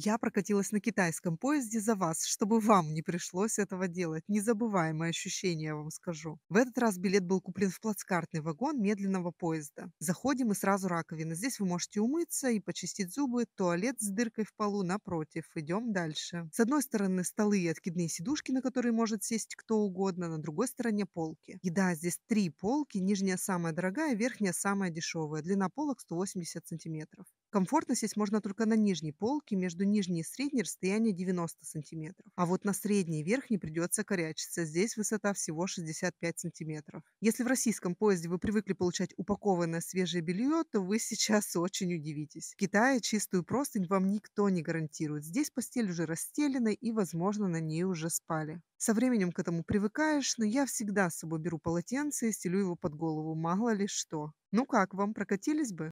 Я прокатилась на китайском поезде за вас, чтобы вам не пришлось этого делать. Незабываемое ощущение, я вам скажу. В этот раз билет был куплен в плацкартный вагон медленного поезда. Заходим и сразу раковина. Здесь вы можете умыться и почистить зубы. Туалет с дыркой в полу напротив. Идем дальше. С одной стороны столы и откидные сидушки, на которые может сесть кто угодно. На другой стороне полки. Еда. Здесь три полки. Нижняя самая дорогая, верхняя самая дешевая. Длина полок 180 сантиметров. Комфортно сесть можно только на нижней полке, между нижней и средней расстояние 90 см. А вот на средней и верхней придется корячиться, здесь высота всего 65 см. Если в российском поезде вы привыкли получать упакованное свежее белье, то вы сейчас очень удивитесь. В Китае чистую простынь вам никто не гарантирует. Здесь постель уже расстелена и, возможно, на ней уже спали. Со временем к этому привыкаешь, но я всегда с собой беру полотенце и стелю его под голову, мало ли что. Ну как, вам прокатились бы?